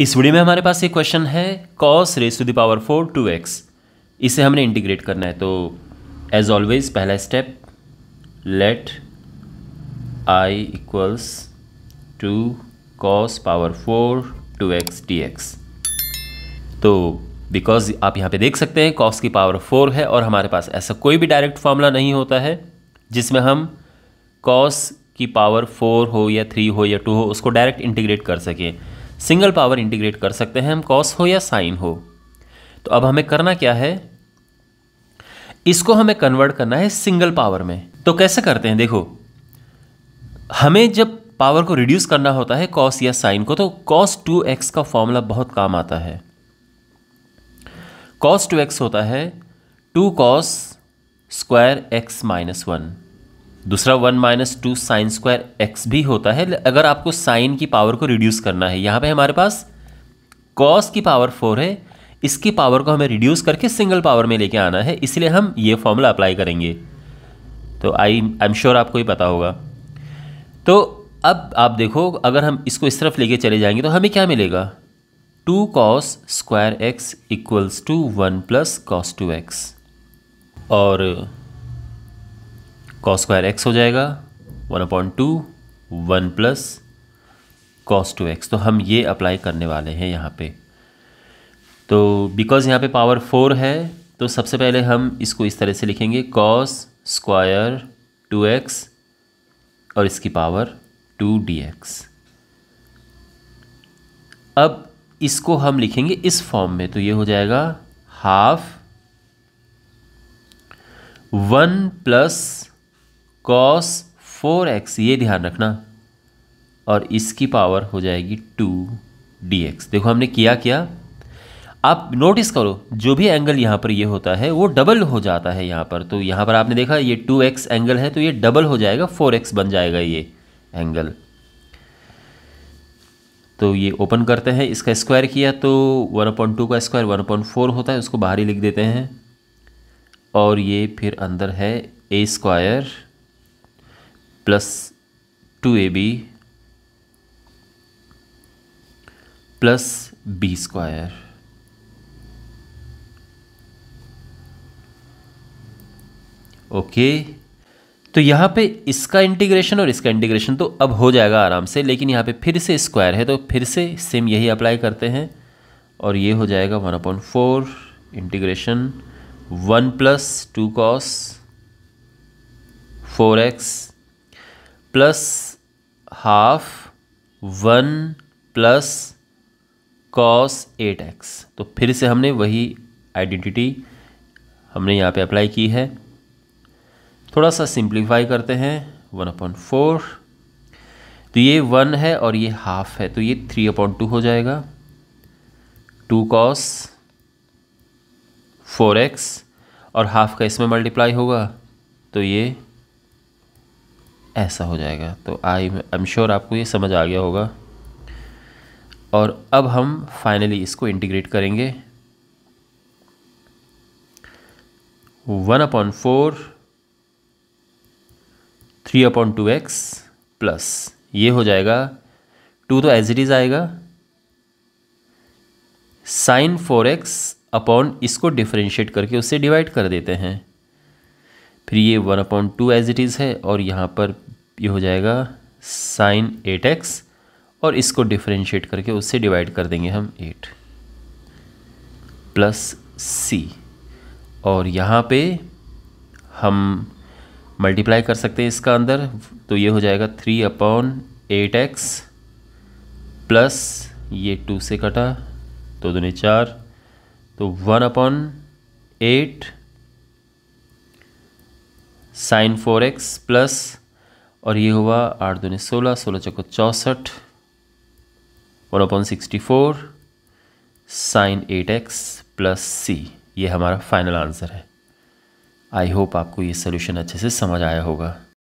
इस वीडियो में हमारे पास एक क्वेश्चन है cos raise to the power four two X इसे हमने इंटीग्रेट करना है तो एज ऑलवेज पहला step let I equals to cos power four two X D X तो बिकॉज आप यहाँ पे देख सकते हैं कॉस की पावर फोर है और हमारे पास ऐसा कोई भी डायरेक्ट फॉर्मूला नहीं होता है जिसमें हम कॉस की पावर फोर हो या थ्री हो या टू हो उसको डायरेक्ट इंटीग्रेट कर सकें सिंगल पावर इंटीग्रेट कर सकते हैं हम कॉस हो या साइन हो तो अब हमें करना क्या है इसको हमें कन्वर्ट करना है सिंगल पावर में तो कैसे करते हैं देखो हमें जब पावर को रिड्यूस करना होता है कॉस या साइन को तो कॉस टू एक्स का फॉर्मूला बहुत काम आता है कॉस टू एक्स होता है two cos square X minus one दूसरा one minus two sine square X भी होता है अगर आपको साइन की पावर को रिड्यूस करना है यहाँ पे हमारे पास कॉस की पावर फोर है इसकी पावर को हमें रिड्यूस करके सिंगल पावर में लेके आना है इसलिए हम ये फॉर्मूला अप्लाई करेंगे तो आई आई एम श्योर आपको ही पता होगा तो अब आप देखो अगर हम इसको इस तरफ लेके चले जाएंगे तो हमें क्या मिलेगा two cos square X equals to one plus cos two X और कॉस स्क्वायर एक्स हो जाएगा one upon two one plus cos two X तो हम ये अप्लाई करने वाले हैं यहाँ पे तो बिकॉज़ यहाँ पे पावर फोर है तो सबसे पहले हम इसको इस तरह से लिखेंगे कॉस स्क्वायर टू एक्स और इसकी पावर टू डी एक्स अब इसको हम लिखेंगे इस फॉर्म में तो ये हो जाएगा half one plus cos four X ये ध्यान रखना और इसकी पावर हो जाएगी टू डी एक्स देखो हमने किया क्या आप नोटिस करो जो भी एंगल यहाँ पर ये होता है वो डबल हो जाता है यहाँ पर तो यहाँ पर आपने देखा ये टू एक्स एंगल है तो ये डबल हो जाएगा फोर एक्स बन जाएगा ये एंगल तो ये ओपन करते हैं इसका स्क्वायर किया तो वन पॉइंट टू का स्क्वायर वन पॉइंट फोर होता है उसको बाहर ही लिख देते हैं और ये फिर अंदर है A square plus two A B plus B square okay तो यहाँ पे इसका इंटीग्रेशन और इसका इंटीग्रेशन तो अब हो जाएगा आराम से लेकिन यहाँ पे फिर से स्क्वायर है तो फिर से सेम यही अप्लाई करते हैं और ये हो जाएगा one upon four integration one plus two cos four X plus half one plus cos eight X तो फिर से हमने वही आइडेंटिटी हमने यहाँ पे अप्लाई की है थोड़ा सा सिंप्लीफाई करते हैं वन अपॉइंट फोर तो ये वन है और ये हाफ है तो ये थ्री अपॉइंट टू हो जाएगा टू कॉस फोर एक्स और हाफ का इसमें मल्टीप्लाई होगा तो ये ऐसा हो जाएगा तो आई आई एम श्योर आपको ये समझ आ गया होगा और अब हम फाइनली इसको इंटीग्रेट करेंगे one upon four three upon two X plus ये हो जाएगा टू तो एज इट इज़ आएगा साइन फोर एक्स अपॉन इसको डिफ्रेंशिएट करके उससे डिवाइड कर देते हैं फिर ये one upon two as it is है और यहाँ पर ये हो जाएगा साइन एट एक्स और इसको डिफ्रेंशिएट करके उससे डिवाइड कर देंगे हम एट प्लस सी और यहाँ पे हम मल्टीप्लाई कर सकते हैं इसका अंदर तो ये हो जाएगा three upon eight X plus ये टू से कटा तो दोनों चार तो one upon eight sine four X plus और ये हुआ आठ दो सोलह सोलह चौको चौंसठ और upon sixty four sine eight X plus C ये हमारा फाइनल आंसर है आई होप आपको ये सोल्यूशन अच्छे से समझ आया होगा